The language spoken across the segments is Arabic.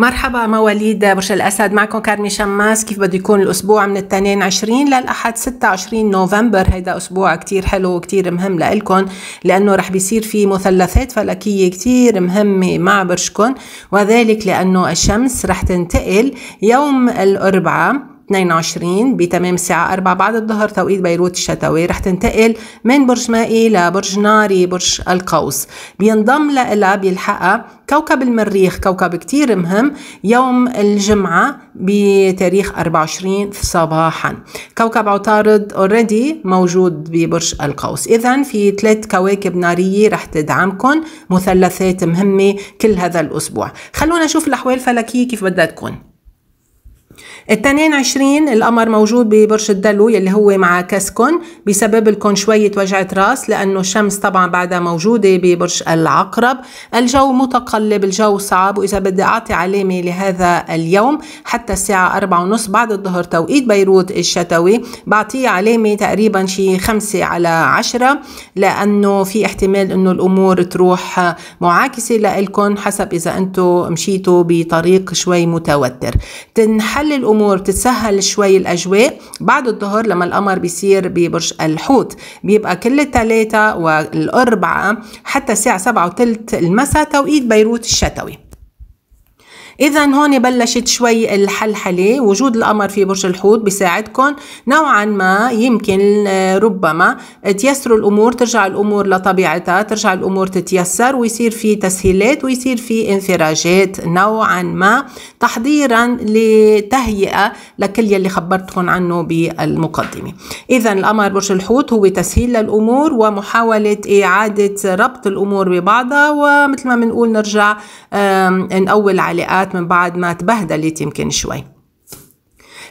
مرحبا مواليد برج الأسد معكم كارمي شماس كيف بده يكون الأسبوع من الاثنين 20 للأحد 26 نوفمبر هيدا أسبوع كتير حلو وكتير مهم لإلكن لأنه رح بيصير في مثلثات فلكية كتير مهمة مع برجكم وذلك لأنه الشمس رح تنتقل يوم الأربعاء 22 بتمام الساعة 4 بعد الظهر توقيت بيروت الشتوي رح تنتقل من برج مائي لبرج ناري برج القوس بينضم لها بيلحقها كوكب المريخ كوكب كتير مهم يوم الجمعة بتاريخ 24 صباحا كوكب عطارد اوريدي موجود ببرج القوس إذا في ثلاث كواكب نارية رح تدعمكم مثلثات مهمة كل هذا الأسبوع خلونا نشوف الأحوال الفلكية كيف بدها تكون الثانيين عشرين القمر موجود ببرج الدلو يلي هو مع كسكن بسبب لكم شوية وجعة راس لأنه الشمس طبعا بعدها موجودة ببرج العقرب الجو متقلب الجو صعب وإذا بدي أعطي علامة لهذا اليوم حتى الساعة أربعة ونص بعد الظهر توقيت بيروت الشتوي بعطيه علامة تقريبا شي خمسة على عشرة لأنه في احتمال أنه الأمور تروح معاكسة لإلكم حسب إذا أنتم مشيتوا بطريق شوي متوتر تنحل بتخلي الامور تتسهل شوي الاجواء بعد الظهر لما القمر بيصير ببرج الحوت بيبقى كل الثلاثة والاربعة حتى الساعة سبعة وثلث المساء توقيت بيروت الشتوي اذا هون بلشت شوي الحلحله وجود القمر في برج الحوت بيساعدكم نوعا ما يمكن آه، ربما تيسروا الامور ترجع الامور لطبيعتها ترجع الامور تتيسر ويصير في تسهيلات ويصير في انفراجات نوعا ما تحضيرا لتهيئه لكل يلي خبرتكم عنه بالمقدمه اذا القمر برج الحوت هو تسهيل للامور ومحاوله اعاده ربط الامور ببعضها ومثل ما بنقول نرجع نقوي العلاقات السيارات من بعد ما تبهدلت يمكن شوي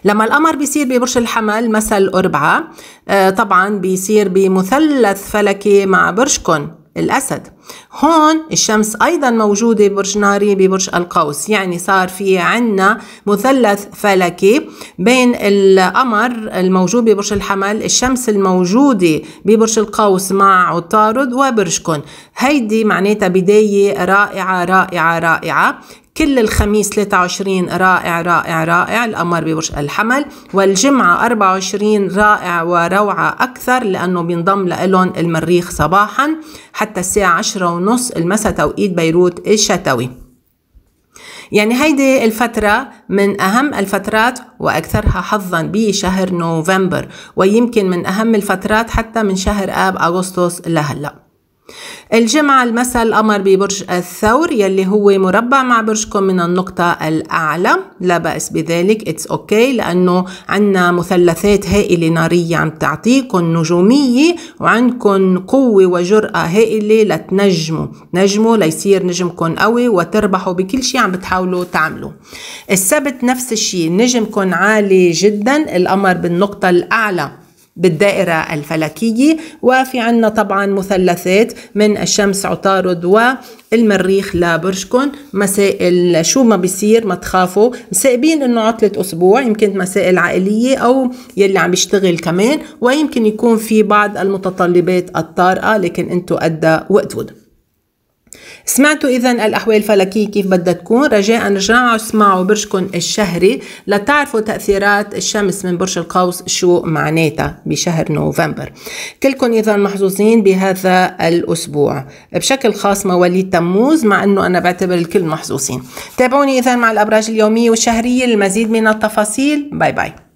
لما القمر بيصير ببرج الحمل مثل أربعة آه، طبعا بيصير بمثلث فلكي مع برجكم الأسد هون الشمس أيضا موجودة ببرج ناري ببرج القوس يعني صار في عنا مثلث فلكي بين القمر الموجود ببرج الحمل الشمس الموجودة ببرج القوس مع عطارد وبرجكم هيدي معناتها بداية رائعة رائعة رائعة كل الخميس 23 رائع رائع رائع القمر ببرج الحمل والجمعة 24 رائع وروعة أكثر لأنه بينضم لهم المريخ صباحا حتى الساعة 10 ونص المساء توقيت بيروت الشتوي يعني هيدي الفترة من أهم الفترات وأكثرها حظا بشهر نوفمبر ويمكن من أهم الفترات حتى من شهر آب أغسطس لهلأ الجمعة المساء القمر ببرج الثور يلي هو مربع مع برجكم من النقطة الأعلى لا بأس بذلك اتس اوكي okay لأنه عنا مثلثات هائلة نارية عم تعطيكم نجومية وعندكم قوة وجرأة هائلة لتنجموا نجموا ليصير نجمكم قوي وتربحوا بكل شيء عم بتحاولوا تعملوا السبت نفس الشيء نجمكم عالي جدا القمر بالنقطة الأعلى بالدائرة الفلكية وفي عنا طبعا مثلثات من الشمس عطارد والمريخ لبرجكم مسائل شو ما بيصير ما تخافوا مسائبين انه عطلة اسبوع يمكن مسائل عائلية او يلي عم يشتغل كمان ويمكن يكون في بعض المتطلبات الطارئة لكن انتو قد وقتود سمعتوا إذا الأحوال الفلكية كيف بدها تكون رجاء رجعوا اسمعوا برجكم الشهري لتعرفوا تأثيرات الشمس من برج القوس شو معناتها بشهر نوفمبر كلكم إذا محظوظين بهذا الأسبوع بشكل خاص مواليد تموز مع أنه أنا بعتبر الكل محظوظين تابعوني إذا مع الأبراج اليومية والشهرية للمزيد من التفاصيل باي باي